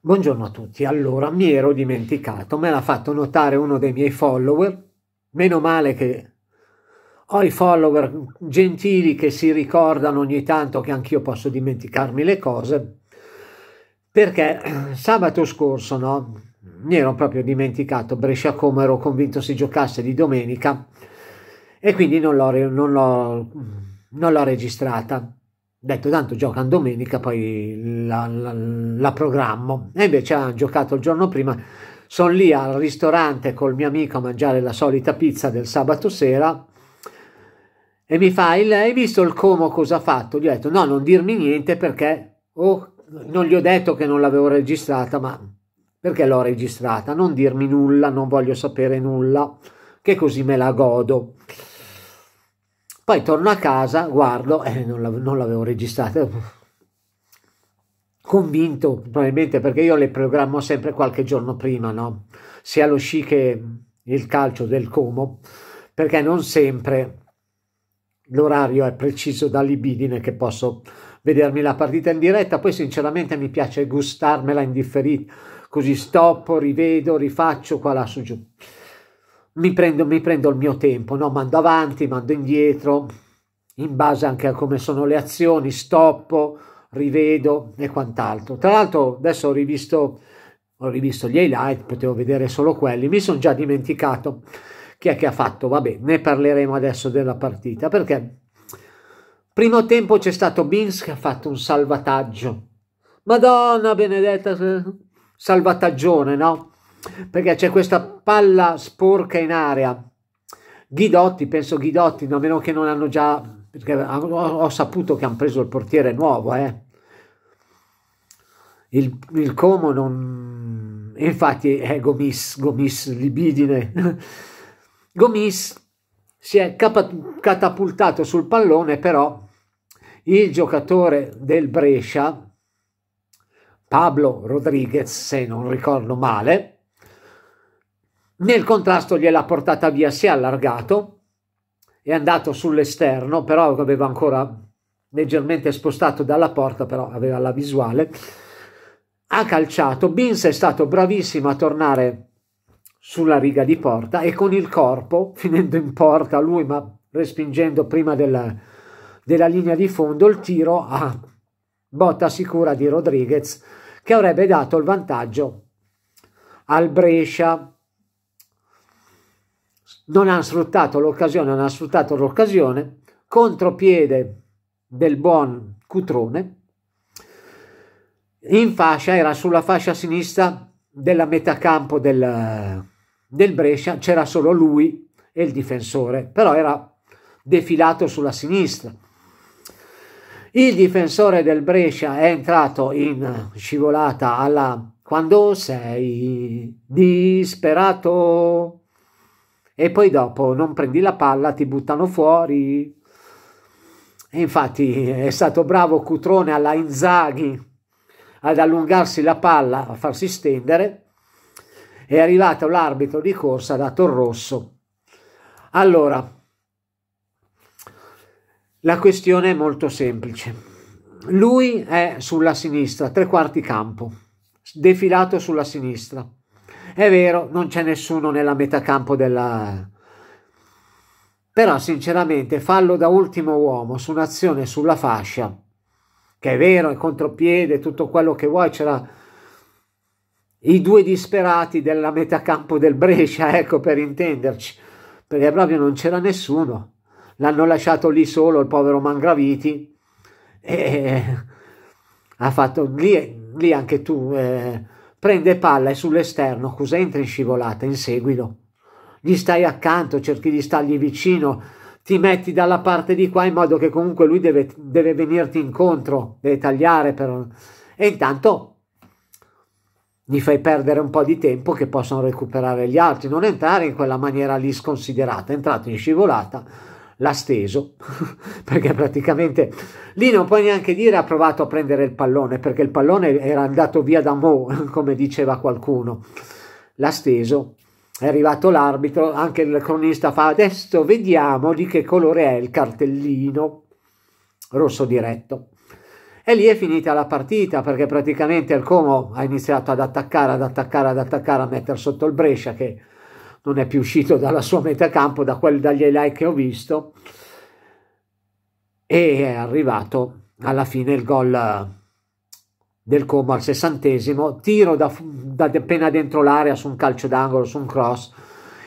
Buongiorno a tutti, allora mi ero dimenticato, me l'ha fatto notare uno dei miei follower, meno male che ho i follower gentili che si ricordano ogni tanto che anch'io posso dimenticarmi le cose, perché sabato scorso, no, mi ero proprio dimenticato, Brescia Como ero convinto si giocasse di domenica e quindi non l'ho, non l'ho, non l'ho registrata detto tanto giocano domenica, poi la, la, la programmo. E invece hanno giocato il giorno prima, sono lì al ristorante col mio amico a mangiare la solita pizza del sabato sera e mi fa il, hai visto il Como cosa ha fatto? Gli ho detto no, non dirmi niente perché oh, non gli ho detto che non l'avevo registrata, ma perché l'ho registrata? Non dirmi nulla, non voglio sapere nulla, che così me la godo. Poi torno a casa, guardo, e eh, non l'avevo registrata, convinto probabilmente perché io le programmo sempre qualche giorno prima, no? sia lo sci che il calcio del Como, perché non sempre l'orario è preciso da libidine che posso vedermi la partita in diretta, poi sinceramente mi piace gustarmela in differita, così stoppo, rivedo, rifaccio qua là su giù mi prendo, mi prendo il mio tempo, no? mando avanti, mando indietro, in base anche a come sono le azioni, stoppo, rivedo e quant'altro. Tra l'altro adesso ho rivisto, ho rivisto gli highlight, potevo vedere solo quelli, mi sono già dimenticato chi è che ha fatto, vabbè, ne parleremo adesso della partita, perché primo tempo c'è stato Bins che ha fatto un salvataggio, madonna benedetta, salvataggione, no? perché c'è questa palla sporca in area. Ghidotti, penso Ghidotti, a meno che non hanno già, perché ho, ho saputo che hanno preso il portiere nuovo, eh. il, il, Como non... Infatti è eh, Gomis, Gomis libidine. Gomis si è catapultato sul pallone, però il giocatore del Brescia, Pablo Rodriguez, se non ricordo male, nel contrasto gliel'ha portata via, si è allargato, è andato sull'esterno, però aveva ancora leggermente spostato dalla porta, però aveva la visuale. Ha calciato, Bins è stato bravissimo a tornare sulla riga di porta e con il corpo, finendo in porta lui, ma respingendo prima della, della linea di fondo, il tiro a botta sicura di Rodriguez, che avrebbe dato il vantaggio al Brescia non hanno sfruttato l'occasione, non hanno sfruttato l'occasione, contropiede del buon Cutrone, in fascia, era sulla fascia sinistra della metacampo del, del Brescia, c'era solo lui e il difensore, però era defilato sulla sinistra. Il difensore del Brescia è entrato in scivolata alla quando sei disperato e poi dopo non prendi la palla, ti buttano fuori. E infatti è stato bravo Cutrone alla Inzaghi ad allungarsi la palla, a farsi stendere. È arrivato l'arbitro di corsa, ha dato il rosso. Allora, la questione è molto semplice. Lui è sulla sinistra, tre quarti campo, defilato sulla sinistra. È vero, non c'è nessuno nella metà campo della... Però sinceramente fallo da ultimo uomo su un'azione sulla fascia, che è vero, è contropiede, tutto quello che vuoi, c'era i due disperati della metà campo del Brescia, ecco per intenderci, perché proprio non c'era nessuno. L'hanno lasciato lì solo il povero Mangraviti e ha fatto lì, lì anche tu. Eh, prende palla e sull'esterno cosa entra in scivolata, in seguito Gli stai accanto, cerchi di stargli vicino, ti metti dalla parte di qua in modo che comunque lui deve, deve venirti incontro, deve tagliare per... e intanto gli fai perdere un po' di tempo che possono recuperare gli altri, non entrare in quella maniera lì sconsiderata, entrato in scivolata, l'ha steso, perché praticamente lì non puoi neanche dire ha provato a prendere il pallone, perché il pallone era andato via da Mo, come diceva qualcuno, l'ha steso. È arrivato l'arbitro, anche il cronista fa adesso vediamo di che colore è il cartellino rosso diretto. E lì è finita la partita perché praticamente il Como ha iniziato ad attaccare, ad attaccare, ad attaccare, a mettere sotto il Brescia che non è più uscito dalla sua metacampo, da quelli, dagli highlight che ho visto, e è arrivato alla fine il gol eh, del Como al sessantesimo, tiro da, da appena dentro l'area su un calcio d'angolo, su un cross,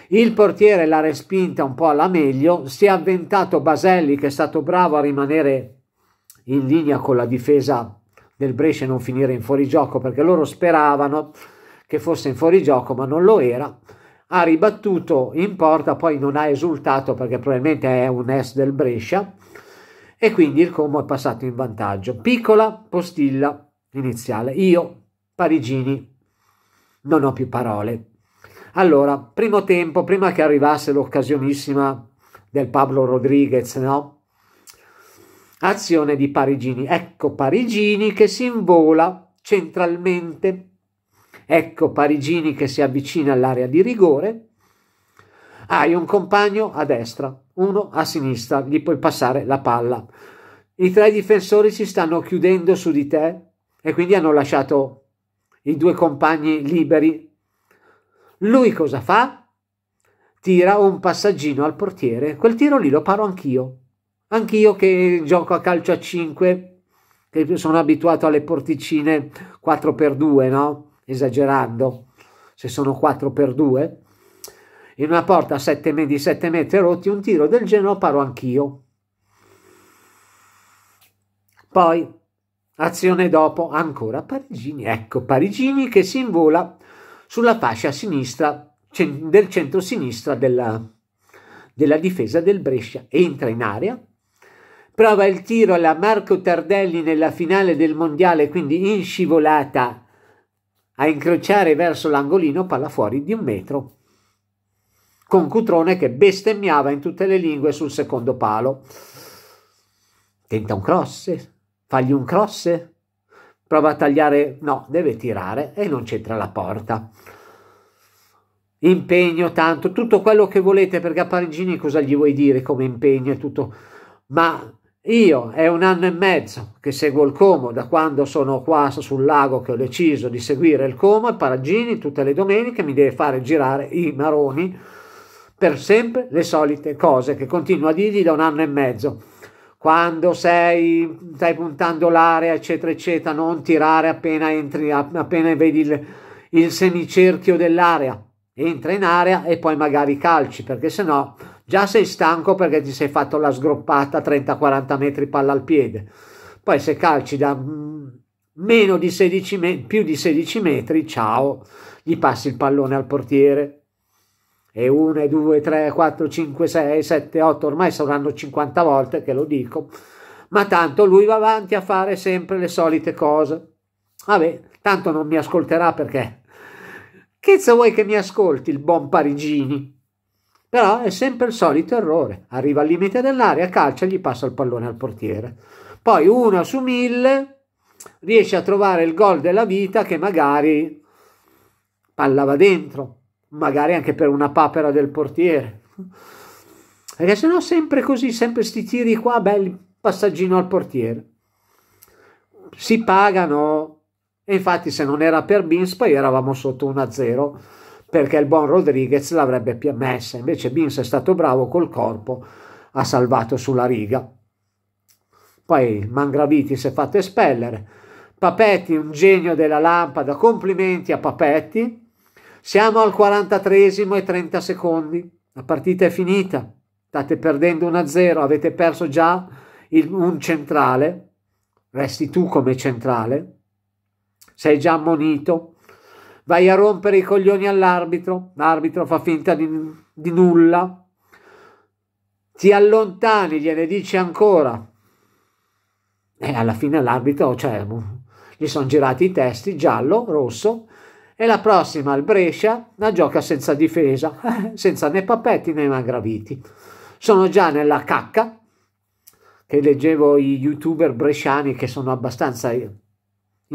il portiere l'ha respinta un po' alla meglio, si è avventato Baselli che è stato bravo a rimanere in linea con la difesa del Brescia e non finire in fuorigioco perché loro speravano che fosse in fuorigioco ma non lo era ha ribattuto in porta, poi non ha esultato perché probabilmente è un S del Brescia e quindi il Como è passato in vantaggio. Piccola postilla iniziale. Io, Parigini, non ho più parole. Allora, primo tempo, prima che arrivasse l'occasionissima del Pablo Rodriguez, no? Azione di Parigini. Ecco Parigini che si invola centralmente Ecco Parigini che si avvicina all'area di rigore. Hai un compagno a destra, uno a sinistra, gli puoi passare la palla. I tre difensori si stanno chiudendo su di te e quindi hanno lasciato i due compagni liberi. Lui cosa fa? Tira un passaggino al portiere. Quel tiro lì lo paro anch'io. Anch'io che gioco a calcio a 5, che sono abituato alle porticine 4x2, no? esagerando, se sono 4 per 2, in una porta di 7 metri rotti, un tiro del genere paro anch'io. Poi, azione dopo, ancora Parigini, ecco Parigini che si invola sulla fascia sinistra del centro-sinistra della, della difesa del Brescia, entra in area, prova il tiro alla Marco Tardelli nella finale del mondiale, quindi in scivolata a incrociare verso l'angolino palla fuori di un metro, con Cutrone che bestemmiava in tutte le lingue sul secondo palo. Tenta un cross, fagli un cross, prova a tagliare, no, deve tirare e non c'entra la porta. Impegno tanto, tutto quello che volete perché a Parigini cosa gli vuoi dire come impegno e tutto, ma io è un anno e mezzo che seguo il Como, da quando sono qua sul lago che ho deciso di seguire il Como e Paragini tutte le domeniche mi deve fare girare i maroni per sempre le solite cose che continuo a dirgli da un anno e mezzo. Quando sei, stai puntando l'area, eccetera, eccetera, non tirare appena entri, appena vedi il, il semicerchio dell'area. Entra in area e poi magari calci, perché sennò no Già sei stanco perché ti sei fatto la sgroppata 30-40 metri palla al piede. Poi se calci da mm, meno di 16 me- più di 16 metri, ciao, gli passi il pallone al portiere. E 1, 2, 3, 4, 5, 6, 7, 8, ormai saranno 50 volte che lo dico. Ma tanto lui va avanti a fare sempre le solite cose. Vabbè, tanto non mi ascolterà perché... Che se vuoi che mi ascolti il buon Parigini? Però è sempre il solito errore. Arriva al limite dell'area, calcia, gli passa il pallone al portiere. Poi una su mille riesce a trovare il gol della vita che magari pallava dentro, magari anche per una papera del portiere. Perché se no sempre così, sempre sti tiri qua, belli, passaggino al portiere. Si pagano, e infatti se non era per Bins poi eravamo sotto 1-0 perché il buon Rodriguez l'avrebbe messa, invece Bins è stato bravo col corpo, ha salvato sulla riga. Poi Mangraviti si è fatto espellere, Papetti un genio della lampada, complimenti a Papetti, siamo al 43 e 30 secondi, la partita è finita, state perdendo 1-0, avete perso già il, un centrale, resti tu come centrale, sei già ammonito, vai a rompere i coglioni all'arbitro, l'arbitro fa finta di, di nulla, ti allontani, gliene dici ancora. E alla fine l'arbitro, cioè, gli sono girati i testi, giallo, rosso, e la prossima al Brescia la gioca senza difesa, senza né papetti né Magraviti. Sono già nella cacca, che leggevo i youtuber bresciani che sono abbastanza eh,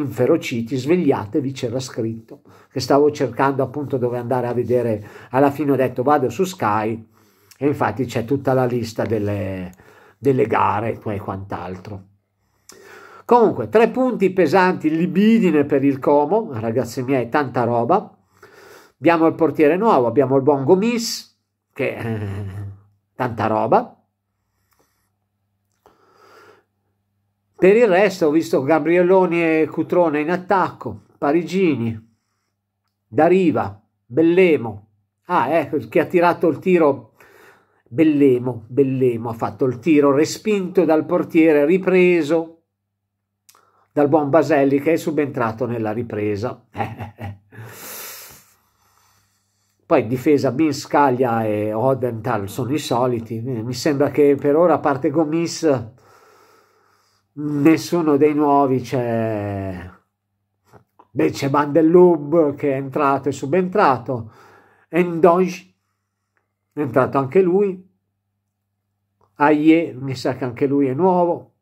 inferociti, svegliatevi, c'era scritto, che stavo cercando appunto dove andare a vedere, alla fine ho detto vado su Sky e infatti c'è tutta la lista delle, delle gare e quant'altro. Comunque, tre punti pesanti, libidine per il Como, ragazzi miei, tanta roba. Abbiamo il portiere nuovo, abbiamo il buon Gomis, che eh, tanta roba. Per il resto ho visto Gabrielloni e Cutrone in attacco, Parigini, Dariva, Bellemo. Ah, ecco, eh, che ha tirato il tiro Bellemo, Bellemo ha fatto il tiro respinto dal portiere, ripreso dal buon Baselli che è subentrato nella ripresa. Poi difesa Binscaglia e Odenthal sono i soliti, mi sembra che per ora a parte Gomis nessuno dei nuovi c'è. Beh, c'è Bandellub che è entrato e subentrato, Endonge è entrato anche lui, Aie mi sa che anche lui è nuovo,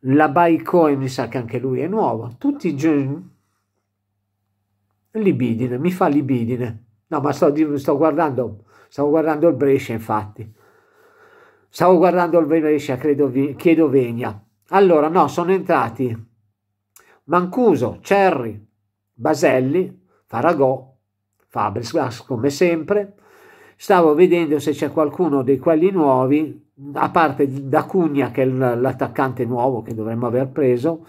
la Labaicoe mi sa che anche lui è nuovo, tutti i giorni. Libidine, mi fa libidine. No, ma sto, sto guardando, stavo guardando il Brescia infatti. Stavo guardando il Venecia, credo, chiedo Venia. Allora, no, sono entrati Mancuso, Cerri, Baselli, Faragò, Fabresgas ah, come sempre. Stavo vedendo se c'è qualcuno di quelli nuovi, a parte da Cugna che è l'attaccante nuovo che dovremmo aver preso,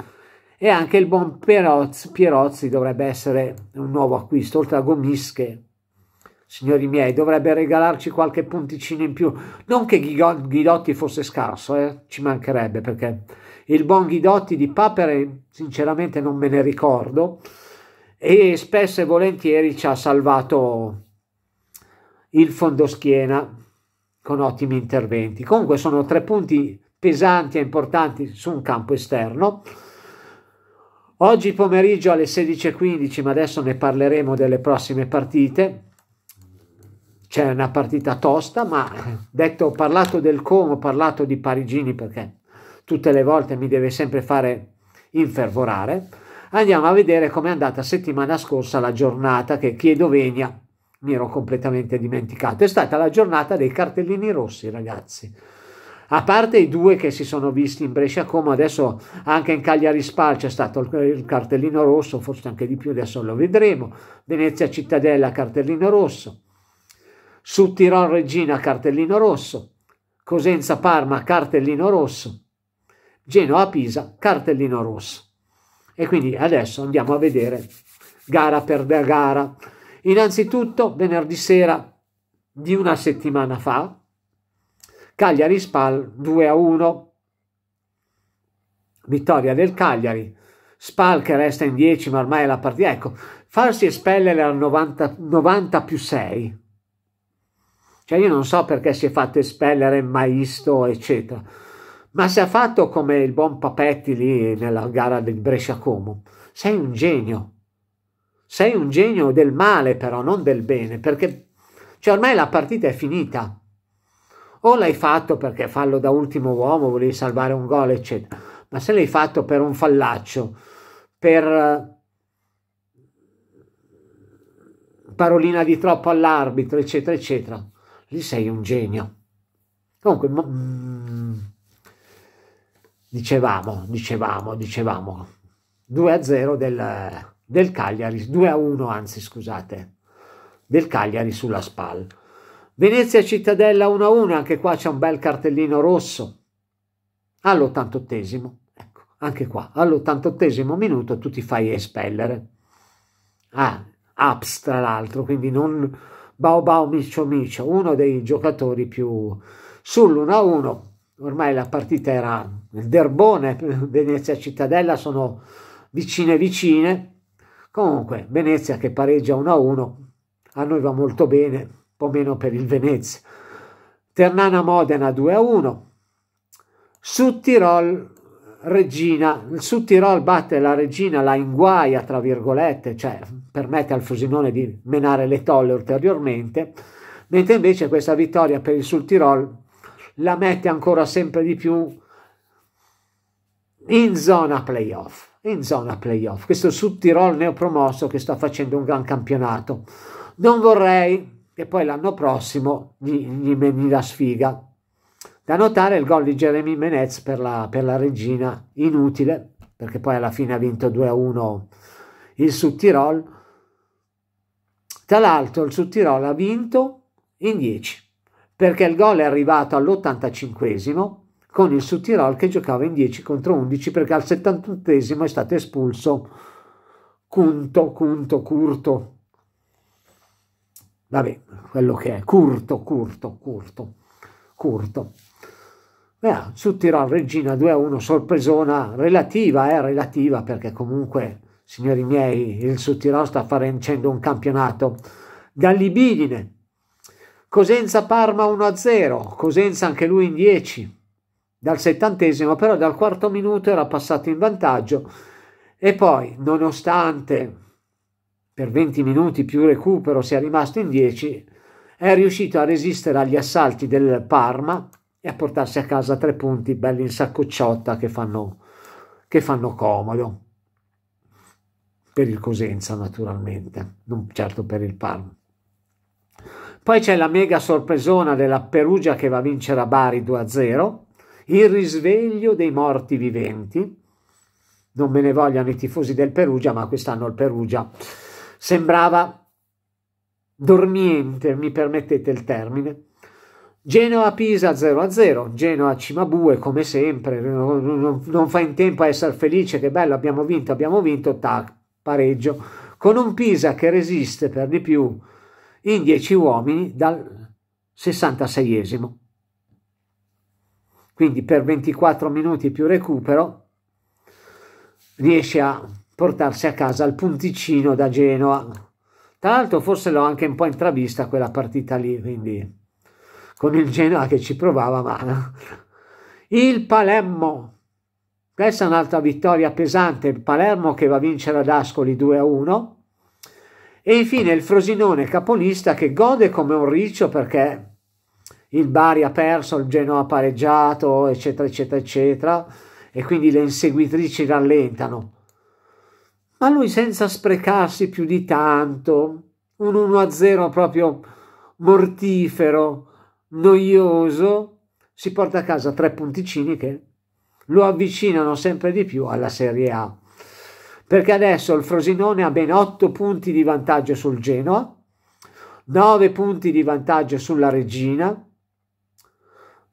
e anche il buon Pierozzi, Pierozzi dovrebbe essere un nuovo acquisto, oltre a Gomis che signori miei, dovrebbe regalarci qualche punticino in più. Non che Ghidotti fosse scarso, eh? ci mancherebbe perché il buon Ghidotti di Papere sinceramente non me ne ricordo e spesso e volentieri ci ha salvato il fondoschiena con ottimi interventi. Comunque sono tre punti pesanti e importanti su un campo esterno. Oggi pomeriggio alle 16.15, ma adesso ne parleremo delle prossime partite, c'è una partita tosta, ma detto, ho parlato del Como, ho parlato di Parigini perché tutte le volte mi deve sempre fare infervorare. Andiamo a vedere com'è andata settimana scorsa la giornata che chiedo venia, mi ero completamente dimenticato. È stata la giornata dei cartellini rossi, ragazzi. A parte i due che si sono visti in Brescia Como, adesso anche in Cagliari Spal c'è stato il cartellino rosso, forse anche di più, adesso lo vedremo. Venezia Cittadella, cartellino rosso su Tirol Regina cartellino rosso, Cosenza Parma cartellino rosso, Genoa Pisa cartellino rosso. E quindi adesso andiamo a vedere gara per gara. Innanzitutto venerdì sera di una settimana fa, Cagliari Spal 2 a 1, vittoria del Cagliari. Spal che resta in 10 ma ormai è la partita. Ecco, farsi espellere al 90, 90 più 6 cioè io non so perché si è fatto espellere Maisto, eccetera. Ma se ha fatto come il buon Papetti lì nella gara del Brescia-Como, sei un genio. Sei un genio del male però, non del bene, perché cioè, ormai la partita è finita. O l'hai fatto perché fallo da ultimo uomo, volevi salvare un gol, eccetera. Ma se l'hai fatto per un fallaccio, per eh, parolina di troppo all'arbitro, eccetera, eccetera lì sei un genio. Comunque, mm, dicevamo, dicevamo, dicevamo, 2 a 0 del, del Cagliari, 2 a 1 anzi scusate, del Cagliari sulla SPAL. Venezia Cittadella 1 a 1, anche qua c'è un bel cartellino rosso all'88esimo, ecco, anche qua, all'88esimo minuto tu ti fai espellere. Ah, apps tra l'altro, quindi non, Baobao Miccio Miccio, uno dei giocatori più sull'1-1. Ormai la partita era il Derbone, Venezia Cittadella sono vicine vicine. Comunque, Venezia che pareggia 1-1, a noi va molto bene, un po' meno per il Venezia. Ternana Modena 2-1. Su Tirol regina, il Sud Tirol batte la regina, la inguaia, tra virgolette, cioè permette al Frosinone di menare le tolle ulteriormente, mentre invece questa vittoria per il Sud Tirol la mette ancora sempre di più in zona playoff. In zona playoff, questo Sud Tirol neopromosso che sta facendo un gran campionato. Non vorrei che poi l'anno prossimo gli, gli, gli la sfiga, da notare il gol di Jeremy Menez per la, per la regina, inutile, perché poi alla fine ha vinto 2-1 il Sud Tirol. Tra l'altro il Sud Tirol ha vinto in 10, perché il gol è arrivato all'85 con il Sud Tirol che giocava in 10 contro 11 perché al 78 esimo è stato espulso Cunto, Cunto, Curto. Vabbè, quello che è, Curto, Curto, Curto, Curto. Beh, su Tirol Regina 2-1 a sorpresona relativa, eh, relativa perché comunque, signori miei, il Sud Tirol sta facendo un campionato. Gallibidine, Cosenza Parma 1-0, a Cosenza anche lui in 10, dal settantesimo però dal quarto minuto era passato in vantaggio e poi nonostante per 20 minuti più recupero sia rimasto in 10 è riuscito a resistere agli assalti del Parma e a portarsi a casa tre punti belli in saccocciotta che fanno, che fanno comodo. Per il Cosenza naturalmente, non certo per il Parma. Poi c'è la mega sorpresona della Perugia che va a vincere a Bari 2-0, il risveglio dei morti viventi. Non me ne vogliano i tifosi del Perugia, ma quest'anno il Perugia sembrava dormiente, mi permettete il termine, Genoa-Pisa 0-0, Genoa-Cimabue come sempre, non, fa in tempo a essere felice, che bello, abbiamo vinto, abbiamo vinto, tac, pareggio, con un Pisa che resiste per di più in 10 uomini dal 66esimo. Quindi per 24 minuti più recupero riesce a portarsi a casa il punticino da Genoa. Tra l'altro forse l'ho anche un po' intravista quella partita lì, quindi con il Genoa che ci provava, ma il Palermo. Questa è un'altra vittoria pesante, il Palermo che va a vincere ad Ascoli 2-1. E infine il Frosinone capolista che gode come un riccio perché il Bari ha perso, il Genoa ha pareggiato, eccetera, eccetera, eccetera. E quindi le inseguitrici rallentano. Ma lui senza sprecarsi più di tanto, un 1-0 proprio mortifero, noioso, si porta a casa tre punticini che lo avvicinano sempre di più alla Serie A. Perché adesso il Frosinone ha ben 8 punti di vantaggio sul Genoa, 9 punti di vantaggio sulla Regina,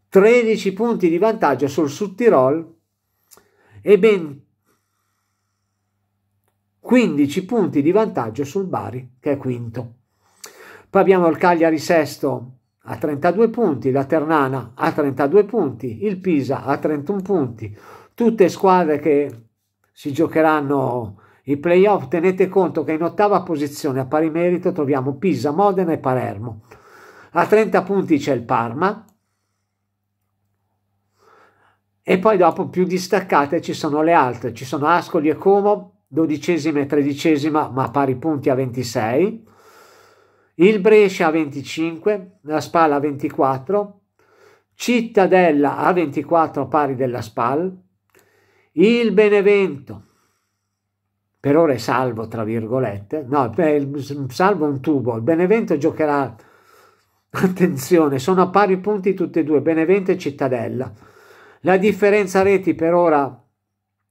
13 punti di vantaggio sul Suttirol e ben 15 punti di vantaggio sul Bari, che è quinto. Poi abbiamo il Cagliari sesto a 32 punti, la Ternana a 32 punti, il Pisa a 31 punti, tutte squadre che si giocheranno i playoff. Tenete conto che in ottava posizione a pari merito troviamo Pisa, Modena e Palermo. A 30 punti c'è il Parma e poi dopo più distaccate ci sono le altre, ci sono Ascoli e Como, dodicesima e tredicesima ma a pari punti a 26 il Brescia a 25, la Spalla a 24, Cittadella a 24 pari della Spal, il Benevento per ora è salvo tra virgolette, no, salvo un tubo, il Benevento giocherà, attenzione, sono a pari punti tutti e due, Benevento e Cittadella, la differenza reti per ora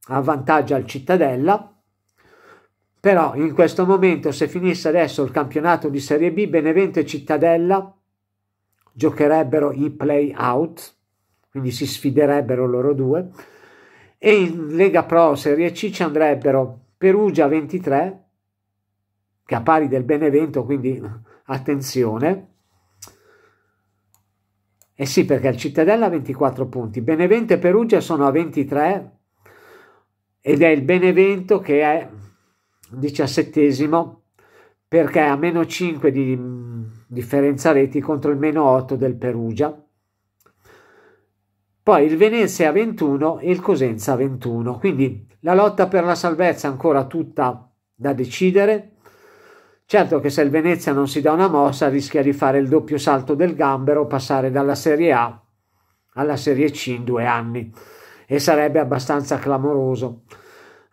avvantaggia il Cittadella, però in questo momento se finisse adesso il campionato di Serie B, Benevento e Cittadella giocherebbero i play out, quindi si sfiderebbero loro due, e in Lega Pro Serie C ci andrebbero Perugia 23, che a pari del Benevento, quindi attenzione. Eh sì, perché il Cittadella ha 24 punti, Benevento e Perugia sono a 23 ed è il Benevento che è diciassettesimo perché ha meno 5 di mm, differenza reti contro il meno 8 del Perugia. Poi il Venezia a 21 e il Cosenza 21. Quindi la lotta per la salvezza è ancora tutta da decidere. Certo che se il Venezia non si dà una mossa rischia di fare il doppio salto del gambero, passare dalla Serie A alla Serie C in due anni e sarebbe abbastanza clamoroso.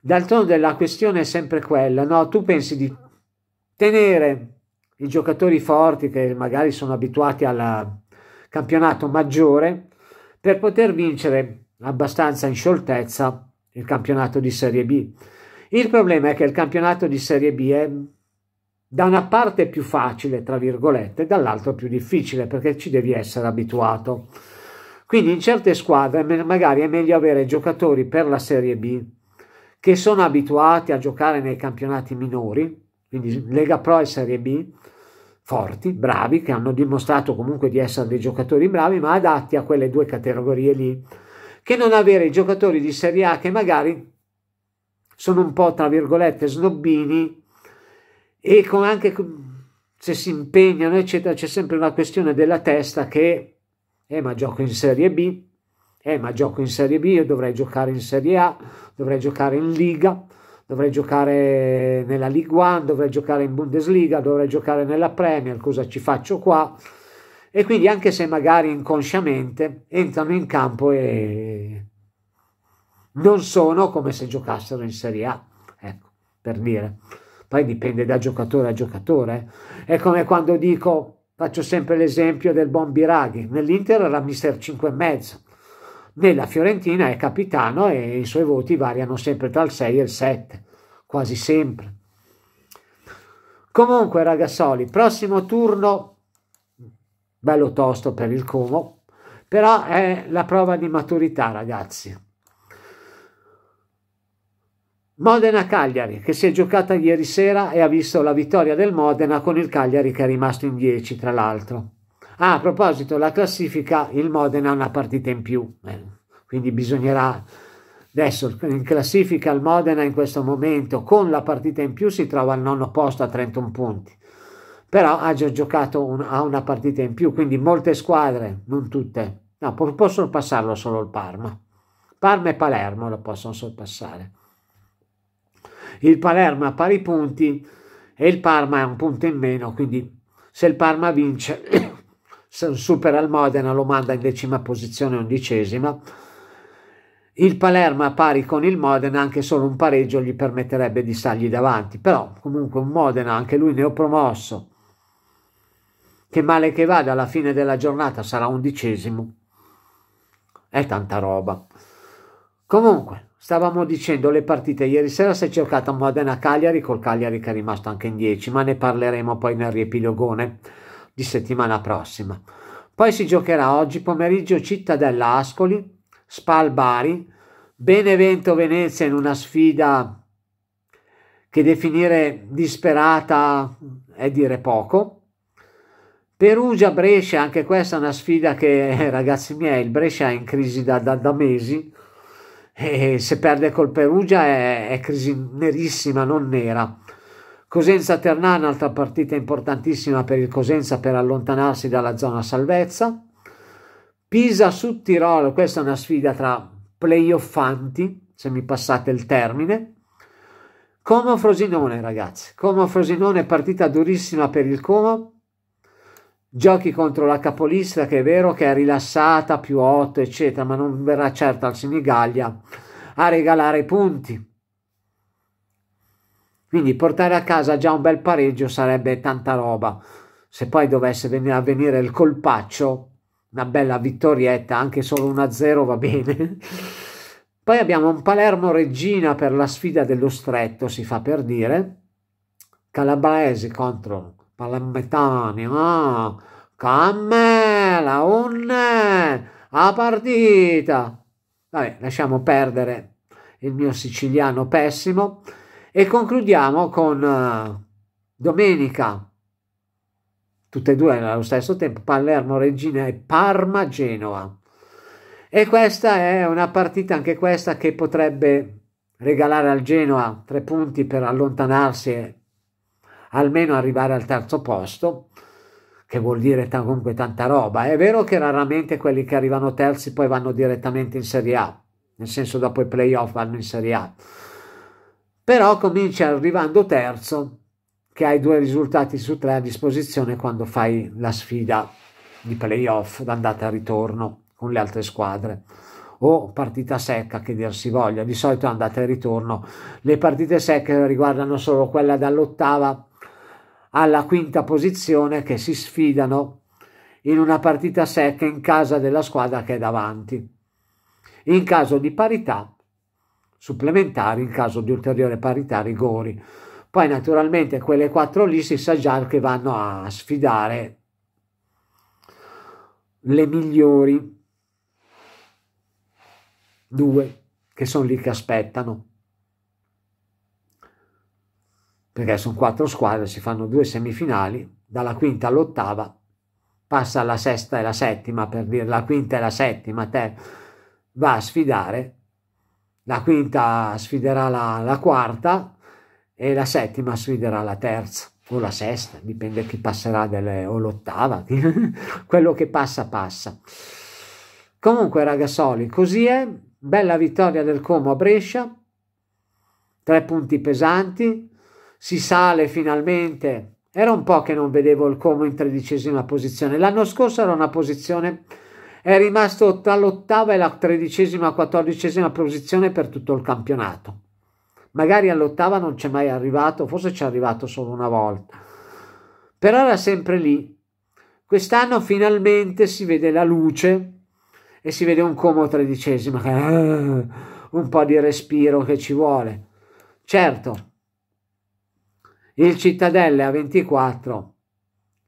D'altronde la questione è sempre quella, no? Tu pensi di tenere i giocatori forti che magari sono abituati al campionato maggiore per poter vincere abbastanza in scioltezza il campionato di Serie B. Il problema è che il campionato di Serie B è da una parte più facile, tra virgolette, dall'altra più difficile perché ci devi essere abituato. Quindi in certe squadre magari è meglio avere giocatori per la Serie B che sono abituati a giocare nei campionati minori, quindi mm. Lega Pro e Serie B, forti, bravi, che hanno dimostrato comunque di essere dei giocatori bravi, ma adatti a quelle due categorie lì, che non avere i giocatori di Serie A che magari sono un po', tra virgolette, snobbini e con anche se si impegnano, eccetera, c'è sempre una questione della testa che, eh, ma gioco in Serie B, eh, ma gioco in Serie B, dovrei giocare in Serie A, dovrei giocare in Liga, dovrei giocare nella Ligue 1, dovrei giocare in Bundesliga, dovrei giocare nella Premier, cosa ci faccio qua? E quindi anche se magari inconsciamente entrano in campo e non sono come se giocassero in Serie A, ecco, per dire. Poi dipende da giocatore a giocatore. Eh. È come quando dico, faccio sempre l'esempio del Bombi Raghi, nell'Inter era mister 5 e mezzo, nella Fiorentina è capitano e i suoi voti variano sempre tra il 6 e il 7, quasi sempre. Comunque ragazzoli, prossimo turno, bello tosto per il Como, però è la prova di maturità ragazzi. Modena Cagliari che si è giocata ieri sera e ha visto la vittoria del Modena con il Cagliari che è rimasto in 10 tra l'altro. Ah, a proposito, la classifica, il Modena ha una partita in più, eh, quindi bisognerà adesso in classifica il Modena in questo momento con la partita in più si trova al nono posto a 31 punti, però ha già giocato un, ha una partita in più, quindi molte squadre, non tutte, no, possono passarlo solo il Parma. Parma e Palermo lo possono sorpassare. Il Palermo ha pari punti e il Parma è un punto in meno, quindi se il Parma vince supera il Modena, lo manda in decima posizione, undicesima. Il Palermo a pari con il Modena, anche solo un pareggio gli permetterebbe di stargli davanti, però comunque un Modena, anche lui neopromosso, che male che vada alla fine della giornata sarà undicesimo. È tanta roba. Comunque, stavamo dicendo le partite, ieri sera si è cercata Modena-Cagliari, col Cagliari che è rimasto anche in 10, ma ne parleremo poi nel riepilogone di settimana prossima. Poi si giocherà oggi pomeriggio Cittadella Ascoli, Spal Bari, Benevento Venezia in una sfida che definire disperata è dire poco. Perugia Brescia, anche questa è una sfida che eh, ragazzi miei, il Brescia è in crisi da, da, da mesi e se perde col Perugia è, è crisi nerissima, non nera Cosenza-Ternana, altra partita importantissima per il Cosenza per allontanarsi dalla zona salvezza. Pisa su Tirolo, questa è una sfida tra playoffanti, se mi passate il termine. Como Frosinone, ragazzi. Como Frosinone, partita durissima per il Como. Giochi contro la capolista, che è vero che è rilassata, più 8, eccetera, ma non verrà certo al Sinigaglia a regalare punti quindi portare a casa già un bel pareggio sarebbe tanta roba. Se poi dovesse venire a venire il colpaccio, una bella vittorietta, anche solo 1-0 va bene. Poi abbiamo un Palermo Regina per la sfida dello stretto, si fa per dire. Calabresi contro Palermetani. Ah, Cammela, un a partita. Vabbè, lasciamo perdere il mio siciliano pessimo. E concludiamo con uh, domenica, tutte e due allo stesso tempo, Palermo Regina e Parma Genova. E questa è una partita, anche questa, che potrebbe regalare al Genoa tre punti per allontanarsi e almeno arrivare al terzo posto, che vuol dire comunque tanta roba. È vero che raramente quelli che arrivano terzi poi vanno direttamente in Serie A, nel senso dopo i playoff vanno in Serie A però comincia arrivando terzo che hai due risultati su tre a disposizione quando fai la sfida di playoff d'andata e ritorno con le altre squadre o partita secca che dir si voglia di solito andata e ritorno le partite secche riguardano solo quella dall'ottava alla quinta posizione che si sfidano in una partita secca in casa della squadra che è davanti in caso di parità supplementari in caso di ulteriore parità rigori. Poi naturalmente quelle quattro lì si sa già che vanno a sfidare le migliori due che sono lì che aspettano. Perché sono quattro squadre, si fanno due semifinali, dalla quinta all'ottava, passa alla sesta e la settima, per dire la quinta e la settima, te va a sfidare la quinta sfiderà la, la quarta e la settima sfiderà la terza o la sesta, dipende chi passerà delle, o l'ottava, quello che passa passa. Comunque ragazzoli, così è, bella vittoria del Como a Brescia, tre punti pesanti, si sale finalmente, era un po' che non vedevo il Como in tredicesima posizione, l'anno scorso era una posizione è rimasto tra l'ottava e la tredicesima, quattordicesima posizione per tutto il campionato. Magari all'ottava non c'è mai arrivato, forse ci è arrivato solo una volta. Però era sempre lì. Quest'anno finalmente si vede la luce e si vede un Como tredicesima, eh, un po' di respiro che ci vuole. Certo, il Cittadella a 24,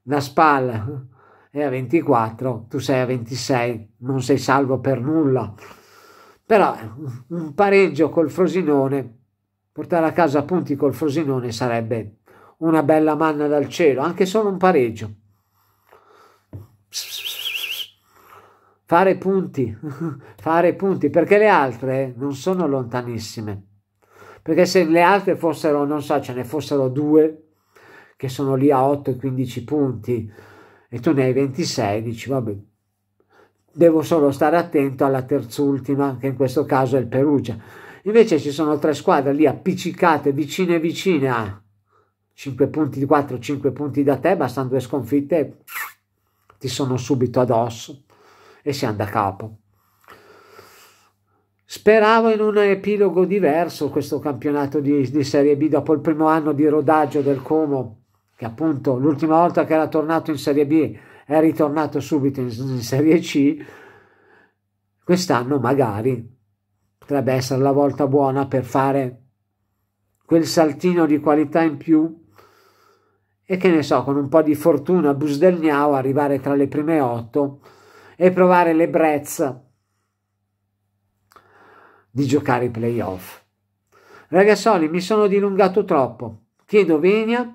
la Spal è a 24, tu sei a 26, non sei salvo per nulla. Però eh, un pareggio col Frosinone, portare a casa punti col Frosinone sarebbe una bella manna dal cielo, anche solo un pareggio. Fare punti, fare punti, perché le altre eh, non sono lontanissime. Perché se le altre fossero, non so, ce ne fossero due che sono lì a 8 e 15 punti, e tu ne hai 26, dici vabbè, devo solo stare attento alla terzultima, che in questo caso è il Perugia. Invece ci sono tre squadre lì appiccicate, vicine vicine a 5 punti di 4, 5 punti da te, bastano due sconfitte ti sono subito addosso e si anda a capo. Speravo in un epilogo diverso questo campionato di, di Serie B dopo il primo anno di rodaggio del Como che appunto l'ultima volta che era tornato in Serie B è ritornato subito in, in Serie C, quest'anno magari potrebbe essere la volta buona per fare quel saltino di qualità in più e che ne so, con un po' di fortuna Bus del Busdelniao arrivare tra le prime otto e provare l'ebbrezza di giocare i playoff. Ragazzoli, mi sono dilungato troppo. Chiedo venia